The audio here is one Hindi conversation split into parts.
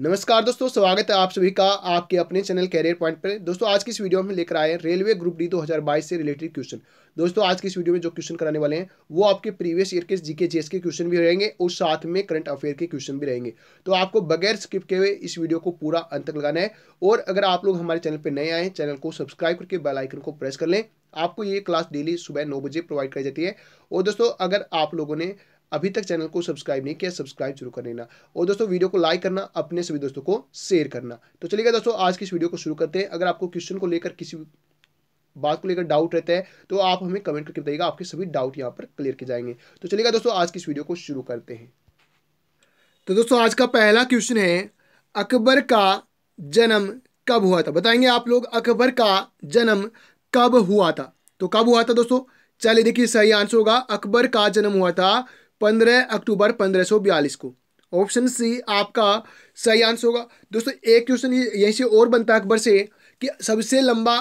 नमस्कार दोस्तों स्वागत है आप सभी का आपके अपने चैनल कैरियर पॉइंट पर दोस्तों आज की इस वीडियो में लेकर आए हैं रेलवे ग्रुप डी 2022 से रिलेटेड क्वेश्चन दोस्तों आज की इस वीडियो में जो क्वेश्चन कराने वाले हैं वो आपके प्रीवियस ईयर के जीके जेएस के क्वेश्चन भी रहेंगे और साथ में करंट अफेयर के क्वेश्चन भी रहेंगे तो आपको बगैर स्किप के हुए इस वीडियो को पूरा अंत तक लगाना है और अगर आप लोग हमारे चैनल पर नए आए चैनल को सब्सक्राइब करके बेलाइकन को प्रेस कर लें आपको ये क्लास डेली सुबह नौ बजे प्रोवाइड कराई जाती है और दोस्तों अगर आप लोगों ने अभी तक चैनल को सब्सक्राइब नहीं किया सब्सक्राइब शुरू कर लेना और दोस्तों वीडियो को लाइक करना अपने सभी दोस्तों को शेयर करना तो चलिएगा दोस्तों आज की इस वीडियो को शुरू करते हैं अगर आपको क्वेश्चन को लेकर किसी बात को लेकर डाउट रहता है तो आप हमें कमेंट करके बताइएगा आपके सभी डाउट यहाँ पर क्लियर किए जाएंगे तो चलिएगा दोस्तों आज की इस वीडियो को शुरू करते हैं तो दोस्तों आज का पहला क्वेश्चन है अकबर का जन्म कब हुआ था बताएंगे आप लोग अकबर का जन्म कब हुआ था तो कब हुआ था दोस्तों चलिए देखिए सही आंसर होगा अकबर का जन्म हुआ था पंद्रह अक्टूबर पंद्रह सौ बयालीस को ऑप्शन सी आपका सही आंसर होगा दोस्तों एक क्वेश्चन यहीं से और बनता है अकबर से कि सबसे लंबा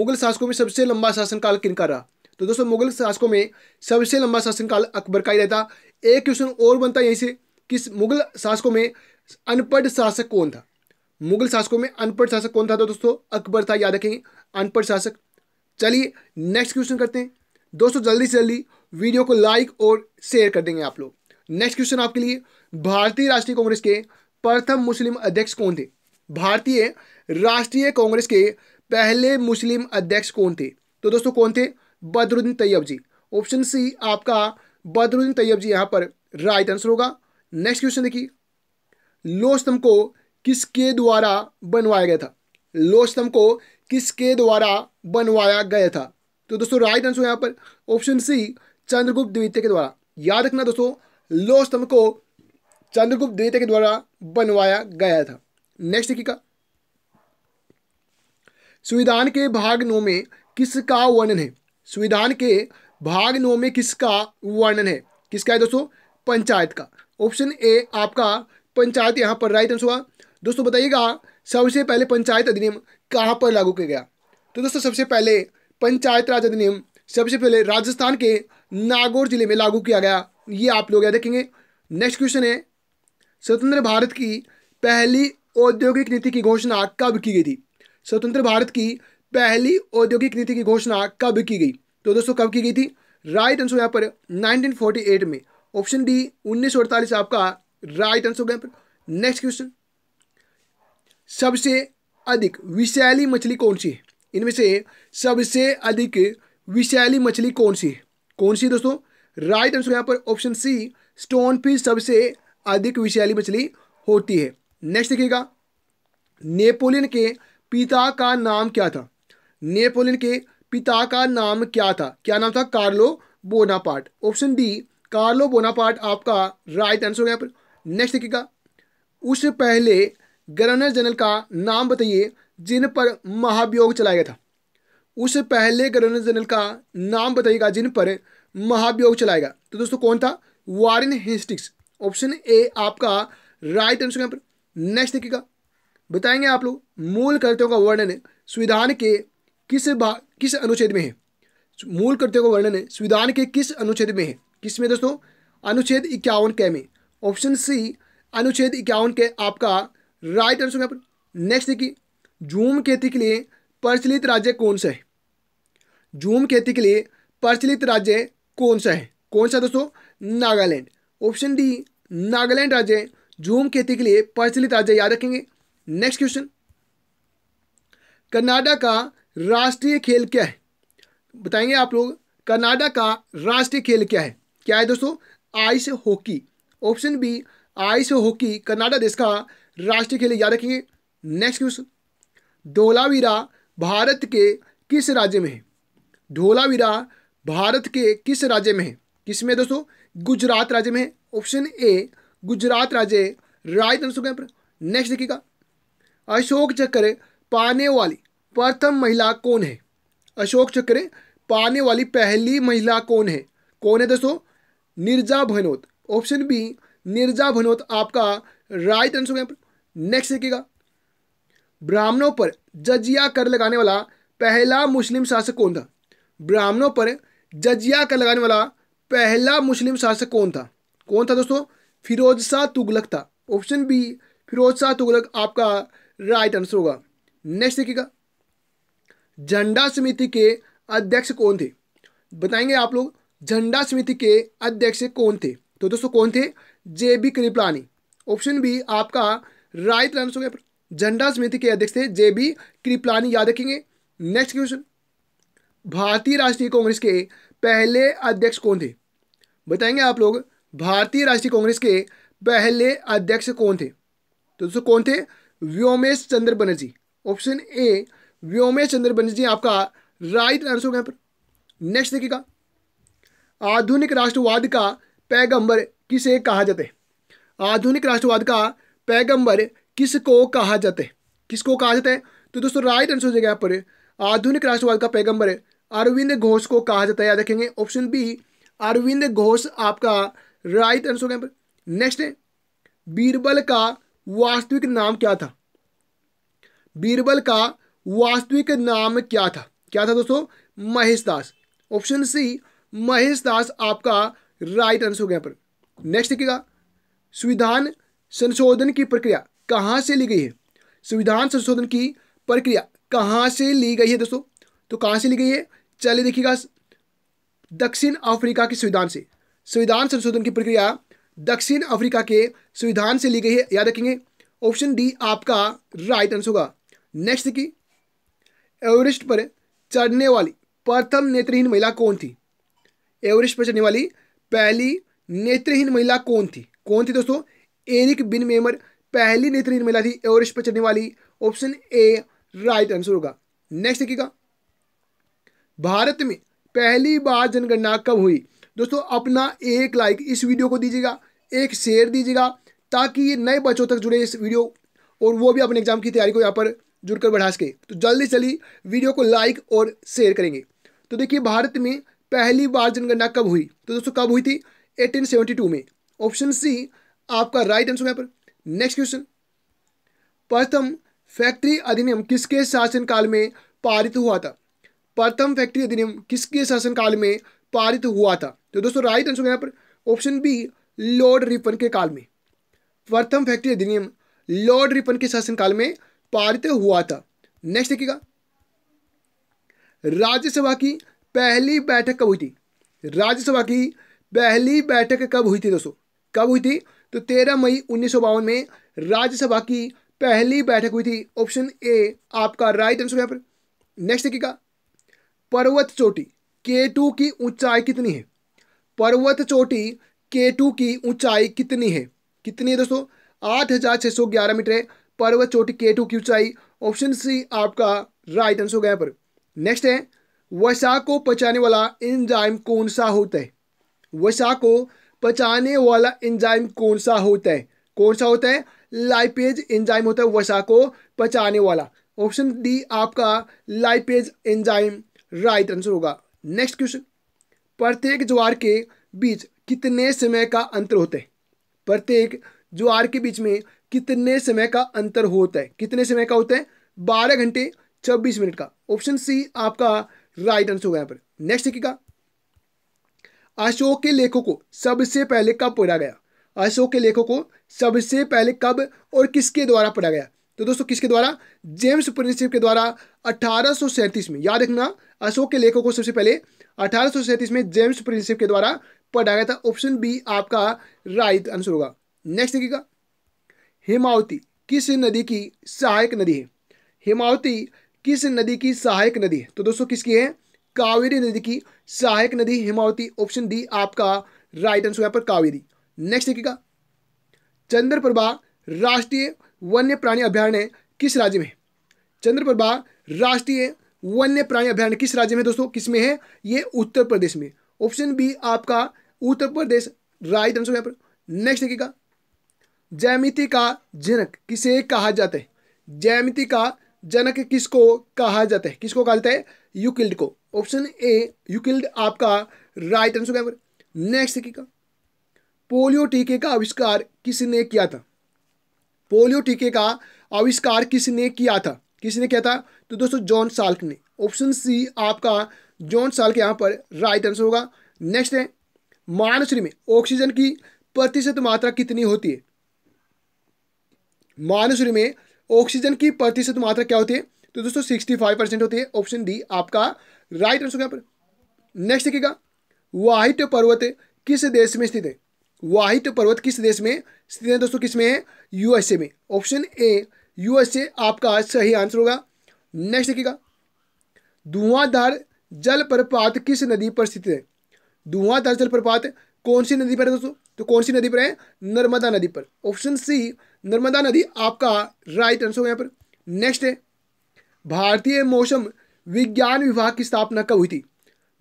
मुगल शासकों में सबसे लंबा शासनकाल किनका रहा तो दोस्तों मुगल शासकों में सबसे लंबा शासनकाल अकबर का ही रहता एक क्वेश्चन और बनता यहीं से कि मुगल शासकों में अनपढ़ शासक कौन था मुगल शासकों में अनपढ़ शासक कौन था तो दोस्तों अकबर था याद रखेंगे अनपढ़ शासक चलिए नेक्स्ट क्वेश्चन करते हैं दोस्तों जल्दी से जल्दी वीडियो को लाइक और शेयर कर देंगे आप लोग नेक्स्ट क्वेश्चन आपके लिए भारतीय राष्ट्रीय कांग्रेस के प्रथम मुस्लिम अध्यक्ष कौन थे भारतीय राष्ट्रीय कांग्रेस के पहले मुस्लिम अध्यक्ष कौन थे तो दोस्तों कौन थे Badruddin Tyabji option C आपका बदरुद्दीन तैयब जी यहां पर राइट आंसर होगा नेक्स्ट क्वेश्चन देखिए लोस्तम स्तंभ को किसके द्वारा बनवाया गया था लोस्तम स्तंभ को किसके द्वारा बनवाया गया था तो दोस्तों राइट आंसर यहां पर ऑप्शन सी चंद्रगुप्त द्वितीय के द्वारा याद रखना दोस्तों लोह स्तंभ को चंद्रगुप्त द्वितीय के द्वारा बनवाया गया था नेक्स्ट की का संविधान के भाग नौ में किसका वर्णन है संविधान के भाग नौ में किसका वर्णन है किसका है दोस्तों पंचायत का ऑप्शन ए आपका पंचायत यहां पर राइट आंसर हुआ दोस्तों बताइएगा सबसे पहले पंचायत अधिनियम कहां पर लागू किया गया तो दोस्तों सबसे पहले पंचायत राज अधिनियम सबसे पहले राजस्थान के नागौर जिले में लागू किया गया ये आप लोग याद देखेंगे नेक्स्ट क्वेश्चन है स्वतंत्र भारत की पहली औद्योगिक नीति की घोषणा कब की गई थी स्वतंत्र भारत की पहली औद्योगिक नीति की घोषणा कब की गई तो दोस्तों कब की गई थी राइट आंसर यहाँ पर 1948 में ऑप्शन डी 1948 आपका राइट आंसर यहाँ पर नेक्स्ट क्वेश्चन सबसे अधिक विषैली मछली कौन सी है इनमें से सबसे अधिक विषैली मछली कौन सी कौन सी दोस्तों राइट आंसर यहाँ पर ऑप्शन सी स्टोन फिश सबसे अधिक विषैली मछली होती है नेक्स्ट देखिएगा नेपोलियन के पिता का नाम क्या था नेपोलियन के पिता का नाम क्या था क्या नाम था Carlo Bonaparte option D Carlo Bonaparte आपका राइट आंसर यहाँ पर नेक्स्ट देखिएगा उससे पहले गवर्नर जनरल का नाम बताइए जिन पर महाभियोग चलाया गया था उस पहले गवर्नर जनरल का नाम बताइएगा जिन पर महाभियोग चलाएगा तो दोस्तों कौन था वारिन हिस्टिक्स ऑप्शन ए आपका राइट आंसर यहाँ पर नेक्स्ट देखिएगा बताएंगे आप लोग मूल कर्तव्यों का वर्णन संविधान के किस भाग किस अनुच्छेद में है मूल कर्तव्यों का वर्णन संविधान के किस अनुच्छेद में है किस में दोस्तों अनुच्छेद इक्यावन के में ऑप्शन सी अनुच्छेद इक्यावन के आपका राइट आंसर यहाँ पर नेक्स्ट देखिए जूम खेती के लिए प्रचलित राज्य कौन सा है झूम खेती के लिए प्रचलित राज्य कौन सा है कौन सा दोस्तों नागालैंड ऑप्शन डी नागालैंड राज्य झूम खेती के लिए प्रचलित राज्य याद रखेंगे नेक्स्ट क्वेश्चन कनाडा का राष्ट्रीय खेल क्या है बताएंगे आप लोग कनाडा का राष्ट्रीय खेल क्या है क्या है दोस्तों ice hockey option B ice hockey Canada देश का राष्ट्रीय खेल याद रखेंगे नेक्स्ट क्वेश्चन धोलावीरा भारत के किस राज्य में है ढोलावीरा भारत के किस राज्य में है किस में दोस्तों गुजरात राज्य में है ऑप्शन ए गुजरात राज्य राइट आंसर के नेक्स्ट देखिएगा अशोक चक्र पाने वाली प्रथम महिला कौन है अशोक चक्र पाने वाली पहली महिला कौन है कौन है दोस्तों निर्जा भनोत ऑप्शन बी निर्जा भनोत आपका राइट आंसर यहाँ पर नेक्स्ट देखिएगा ब्राह्मणों पर जजिया कर लगाने वाला पहला मुस्लिम शासक कौन था ब्राह्मणों पर जजिया कर लगाने वाला पहला मुस्लिम शासक कौन था कौन था दोस्तों फिरोज शाह तुगलक था ऑप्शन बी फिरोज शाह तुगलक आपका राइट आंसर होगा नेक्स्ट देखिएगा झंडा समिति के अध्यक्ष कौन थे बताएंगे आप लोग झंडा समिति के अध्यक्ष कौन थे तो दोस्तों कौन थे J B Kripalani option B आपका राइट आंसर हो गया झंडा समिति के अध्यक्ष थे जे बी कृपलानी याद रखेंगे नेक्स्ट क्वेश्चन भारतीय राष्ट्रीय कांग्रेस के पहले अध्यक्ष कौन थे बताएंगे आप लोग भारतीय राष्ट्रीय कांग्रेस के पहले अध्यक्ष कौन थे तो दोस्तों कौन थे व्योमेश चंद्र बनर्जी ऑप्शन ए व्योमेश चंद्र बनर्जी आपका राइट आंसर होगा यहाँ पर नेक्स्ट देखिएगा आधुनिक राष्ट्रवाद का पैगंबर किसे कहा जाता है आधुनिक राष्ट्रवाद का पैगंबर किसको कहा जाता है किसको कहा जाता है तो दोस्तों राइट आंसर हो जाएगा यहाँ पर आधुनिक राष्ट्रवाद का पैगंबर अरविंद घोष को कहा जाता है याद रखेंगे ऑप्शन बी अरविंद घोष आपका राइट आंसर हो गया पर नेक्स्ट है बीरबल का वास्तविक नाम क्या था बीरबल का वास्तविक नाम क्या था क्या था दोस्तों महेश दास ऑप्शन सी महेश दास आपका राइट आंसर हो गया पर नेक्स्ट देखिएगा संविधान संशोधन की प्रक्रिया कहाँ से ली गई है संविधान संशोधन की प्रक्रिया कहाँ से ली गई है दोस्तों तो कहाँ से ली गई है चलिए देखिएगा दक्षिण अफ्रीका के संविधान से संविधान संशोधन की प्रक्रिया दक्षिण अफ्रीका के संविधान से ली गई है याद रखेंगे ऑप्शन डी आपका राइट आंसर होगा नेक्स्ट की एवरेस्ट पर चढ़ने वाली प्रथम नेत्रहीन महिला कौन थी एवरेस्ट पर चढ़ने वाली पहली नेत्रहीन महिला कौन थी कौन थी दोस्तों एरिक बिन मेमर पहली नेत्रहीन महिला थी एवरेस्ट पर चढ़ने वाली ऑप्शन ए राइट आंसर होगा नेक्स्ट देखिएगा भारत में पहली बार जनगणना कब हुई दोस्तों अपना एक लाइक इस वीडियो को दीजिएगा एक शेयर दीजिएगा ताकि ये नए बच्चों तक जुड़े इस वीडियो और वो भी अपने एग्जाम की तैयारी को यहाँ पर जुड़कर बढ़ा सके तो जल्दी जल्दी वीडियो को लाइक और शेयर करेंगे तो देखिए भारत में पहली बार जनगणना कब हुई तो दोस्तों कब हुई थी 1872 में ऑप्शन सी आपका राइट आंसर यहाँ पर नेक्स्ट क्वेश्चन प्रथम फैक्ट्री अधिनियम किसके शासनकाल में पारित हुआ था प्रथम फैक्ट्री अधिनियम किसके शासनकाल में पारित हुआ था तो दोस्तों राइट आंसर यहाँ पर ऑप्शन बी लॉर्ड रिपन के काल में प्रथम फैक्ट्री अधिनियम लॉर्ड रिपन के शासनकाल में पारित हुआ था नेक्स्ट देखिएगा राज्यसभा की पहली बैठक कब हुई थी राज्यसभा की पहली बैठक कब हुई थी दोस्तों कब हुई थी तो तेरह मई उन्नीस में राज्यसभा की पहली बैठक हुई थी ऑप्शन ए आपका राइट आंसर यहाँ पर नेक्स्ट देखिएगा पर्वत चोटी के टू की ऊंचाई कितनी है पर्वत चोटी के टू की ऊंचाई कितनी है कितनी है दोस्तों आठ हज़ार छः सौ ग्यारह मीटर है पर्वत चोटी के टू की ऊंचाई ऑप्शन सी आपका राइट आंसर हो गया पर नेक्स्ट है वसा को पचाने वाला इंजाइम कौन सा होता है वसा को पचाने वाला एंजाइम कौन सा होता है कौन सा होता है लाइपेज एंजाइम होता है वसा को पचाने वाला ऑप्शन डी आपका लाइपेज एंजाइम राइट आंसर होगा नेक्स्ट क्वेश्चन प्रत्येक ज्वार के बीच कितने समय का अंतर होता है प्रत्येक ज्वार के बीच में कितने समय का अंतर होता है कितने समय का होता है बारह घंटे छब्बीस मिनट का ऑप्शन सी आपका राइट आंसर होगा यहाँ पर नेक्स्ट देखिएगा अशोक के लेखों को सबसे पहले कब पढ़ा गया अशोक के लेखों को सबसे पहले कब और किसके द्वारा पढ़ा गया तो दोस्तों किसके द्वारा जेम्स प्रिंसिप के द्वारा अठारह में याद रखना अशोक के लेखों को सबसे पहले अठारह में जेम्स प्रिंसिप के द्वारा पढ़ा गया था ऑप्शन बी आपका राइट आंसर होगा नेक्स्ट देखिएगा हिमावती किस नदी की सहायक नदी है हिमावती किस नदी की सहायक नदी है तो दोस्तों किसकी है कावेरी नदी की सहायक नदी हिमावती ऑप्शन डी आपका राइट आंसर यहाँ पर कावेरी नेक्स्ट देखिएगा चंद्रप्रभा राष्ट्रीय वन्य प्राणी अभ्यारण्य किस राज्य में चंद्रप्रभा राष्ट्रीय वन्य प्राणी अभ्यारण्य किस राज्य में दोस्तों किस में है ये उत्तर प्रदेश में ऑप्शन बी आपका उत्तर प्रदेश राइट आंसर यहाँ पर नेक्स्ट देखिएगा जैमिति का जनक किसे कहा जाता है जैमिति का जनक किसको कहा जाता है किसको कहा जाता है यूकिल्ड को ऑप्शन ए यूकिल्ड आपका राइट आंसर क्या नेक्स्ट का पोलियो टीके का आविष्कार किसने किया था पोलियो टीके का आविष्कार किसने किया था किसने किया था तो दोस्तों जॉन साल्क ने ऑप्शन सी आपका जॉन साल्क यहां पर राइट आंसर होगा नेक्स्ट है मानव शरीर में ऑक्सीजन की प्रतिशत मात्रा कितनी होती है मानव शरीर में ऑक्सीजन की प्रतिशत मात्रा क्या होती है तो दोस्तों सिक्सटी फाइव परसेंट होती है ऑप्शन डी आपका राइट आंसर यहाँ पर नेक्स्ट देखिएगा वाहिट पर्वत किस देश में स्थित है वाहिट पर्वत किस देश में स्थित है दोस्तों किस में है यूएसए में ऑप्शन ए यूएसए आपका सही आंसर होगा नेक्स्ट देखिएगा धुआंधार जल प्रपात किस नदी पर स्थित है धुआंधार जल प्रपात कौन सी नदी पर है दोस्तों तो कौन सी नदी पर है नर्मदा नदी पर ऑप्शन सी नर्मदा नदी आपका राइट आंसर यहाँ पर नेक्स्ट है भारतीय मौसम विज्ञान विभाग की स्थापना कब हुई थी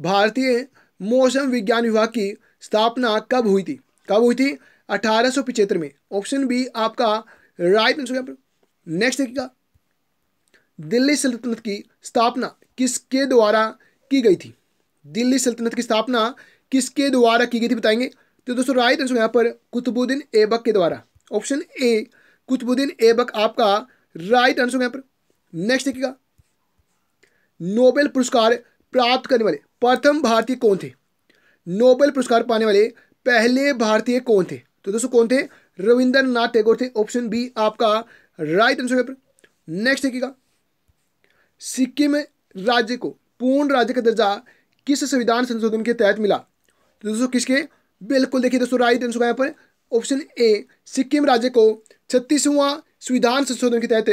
भारतीय मौसम विज्ञान विभाग की स्थापना कब हुई थी कब हुई थी अठारह में ऑप्शन बी आपका राइट आंसर यहाँ पर नेक्स्ट देखिएगा दिल्ली सल्तनत की स्थापना किसके द्वारा की गई थी दिल्ली सल्तनत की स्थापना किसके द्वारा की गई थी बताएंगे तो दोस्तों राइट आंसर यहाँ पर कुतुबुद्दीन एबक के द्वारा ऑप्शन ए कुतुबुद्दीन ऐबक आपका राइट आंसर यहां पर नेक्स्ट देखिएगा नोबेल पुरस्कार प्राप्त करने वाले प्रथम भारतीय कौन थे नोबेल पुरस्कार पाने वाले पहले भारतीय कौन थे तो दोस्तों कौन थे रविंद्रनाथ टैगोर थे ऑप्शन बी आपका राइट आंसर पेपर नेक्स्ट देखिएगा सिक्किम राज्य को पूर्ण राज्य का दर्जा किस संविधान संशोधन के तहत मिला तो दोस्तों किसके बिल्कुल देखिए दोस्तों राइट आंसर यहां पर ऑप्शन ए सिक्किम राज्य को छत्तीसवां संविधान संशोधन के तहत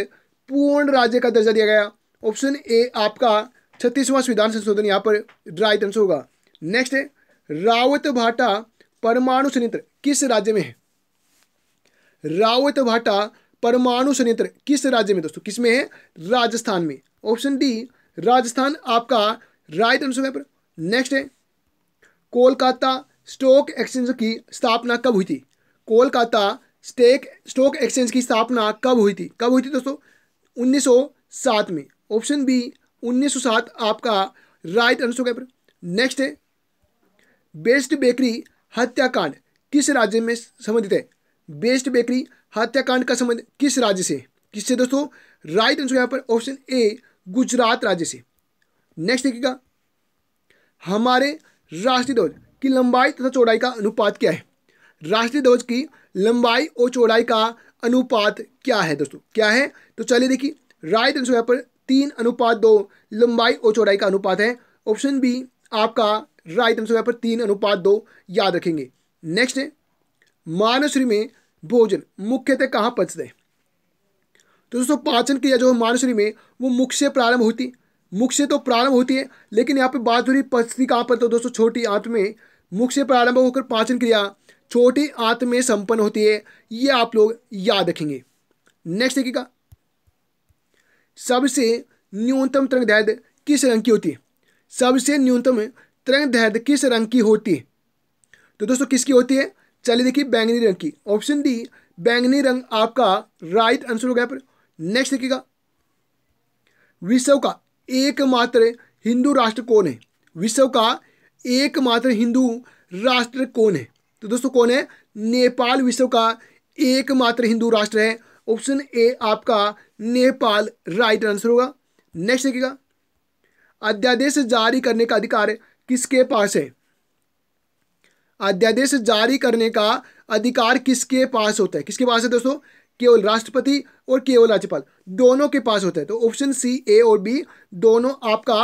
पूर्ण राज्य का दर्जा दिया गया ऑप्शन ए आपका छत्तीसवां संविधान संशोधन यहाँ पर राइट आंसर होगा नेक्स्ट रावत भाटा परमाणु संयंत्र किस राज्य में है रावत भाटा परमाणु संयंत्र किस राज्य में दोस्तों किस में है राजस्थान में ऑप्शन डी राजस्थान आपका राइट आंसर यहाँ पर नेक्स्ट है कोलकाता स्टॉक एक्सचेंज की स्थापना कब हुई थी कोलकाता स्टेक स्टॉक एक्सचेंज की स्थापना कब हुई थी कब हुई थी दोस्तों 1907 में ऑप्शन बी 1907 आपका राइट आंसर है नेक्स्ट है बेस्ट बेकरी हत्याकांड किस राज्य में संबंधित है बेस्ट बेकरी हत्याकांड का संबंध किस राज्य से किससे दोस्तों राइट आंसर यहाँ पर ऑप्शन ए गुजरात राज्य से नेक्स्ट देखिएगा हमारे राष्ट्रीय ध्वज की लंबाई तथा चौड़ाई का अनुपात क्या है राष्ट्रीय ध्वज की लंबाई और चौड़ाई का अनुपात क्या है दोस्तों क्या है तो चलिए देखिए राइट आंसर यहाँ पर तीन अनुपात दो लंबाई और चौड़ाई का अनुपात है ऑप्शन बी आपका राइट आंसर यहाँ पर तीन अनुपात दो याद रखेंगे नेक्स्ट है में भोजन मुख्यतः कहाँ पचते हैं तो दोस्तों पाचन क्रिया जो है मानसरी में वो मुख से प्रारंभ होती मुख से तो प्रारंभ होती है लेकिन यहाँ पे बात हो रही पचती कहाँ पर तो दोस्तों छोटी आंत में मुख से प्रारंभ होकर पाचन क्रिया छोटे आत्म में संपन्न होती है ये आप लोग याद रखेंगे नेक्स्ट देखिएगा सबसे न्यूनतम तरंग दैर्घ्य किस रंग की होती है सबसे न्यूनतम तरंग दैर्घ्य किस रंग की होती है तो दोस्तों किसकी होती है चलिए देखिए बैंगनी रंग की ऑप्शन डी बैंगनी रंग आपका राइट आंसर हो गया पर नेक्स्ट देखिएगा विश्व का एकमात्र हिंदू राष्ट्र कौन है विश्व का एकमात्र हिंदू राष्ट्र कौन है तो दोस्तों कौन है नेपाल विश्व का एकमात्र हिंदू राष्ट्र है ऑप्शन ए आपका नेपाल राइट आंसर होगा नेक्स्ट देखिएगा अध्यादेश जारी करने का अधिकार किसके पास है अध्यादेश जारी करने का अधिकार किसके पास होता है किसके पास है दोस्तों केवल राष्ट्रपति और केवल राज्यपाल दोनों के पास होता है तो ऑप्शन सी ए और बी दोनों आपका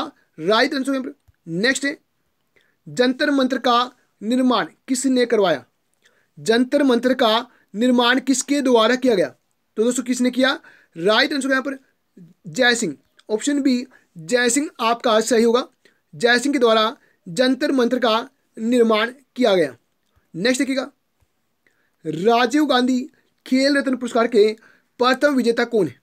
राइट आंसर नेक्स्ट है जंतर मंत्र का निर्माण किसने करवाया जंतर मंत्र का निर्माण किसके द्वारा किया गया तो दोस्तों किसने किया राइट आंसर तो यहाँ पर जयसिंह ऑप्शन बी जयसिंह आपका सही होगा जयसिंह के द्वारा जंतर मंत्र का निर्माण किया गया नेक्स्ट देखिएगा राजीव गांधी खेल रत्न पुरस्कार के प्रथम विजेता कौन है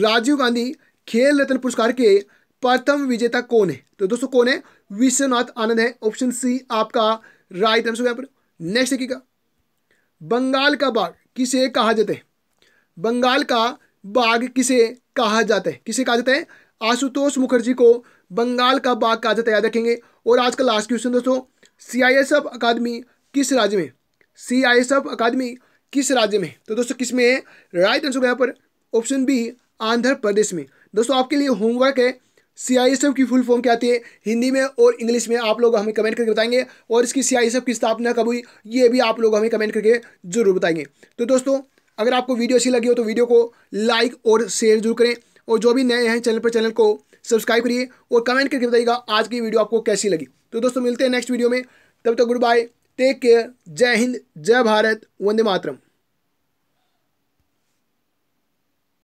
राजीव गांधी खेल रत्न पुरस्कार के प्रथम विजेता कौन है तो दोस्तों कौन है विश्वनाथ आनंद है ऑप्शन सी आपका राइट आंसर यहां पर नेक्स्ट देखिएगा बंगाल का बाघ किसे कहा जाता है बंगाल का बाघ किसे कहा जाता है किसे कहा जाता है आशुतोष मुखर्जी को बंगाल का बाघ कहा जाता है याद रखेंगे और आज का लास्ट क्वेश्चन दोस्तों सी आई एस एफ अकादमी किस राज्य में सी आई एस एफ अकादमी किस राज्य में तो दोस्तों किस में है राइट आंसर यहाँ पर ऑप्शन बी आंध्र प्रदेश में दोस्तों आपके लिए होमवर्क है सी आई एस एफ की फुल फॉर्म क्या आती है हिंदी में और इंग्लिश में आप लोग हमें कमेंट करके बताएंगे और इसकी सी आई एस एफ की स्थापना कब हुई ये भी आप लोग हमें कमेंट करके जरूर बताएंगे तो दोस्तों अगर आपको वीडियो अच्छी लगी हो तो वीडियो को लाइक और शेयर जरूर करें और जो भी नए हैं चैनल पर चैनल को सब्सक्राइब करिए और कमेंट करके बताइएगा आज की वीडियो आपको कैसी लगी तो दोस्तों मिलते हैं नेक्स्ट वीडियो में तब तक गुड बाय टेक केयर जय हिंद जय भारत वंदे मातरम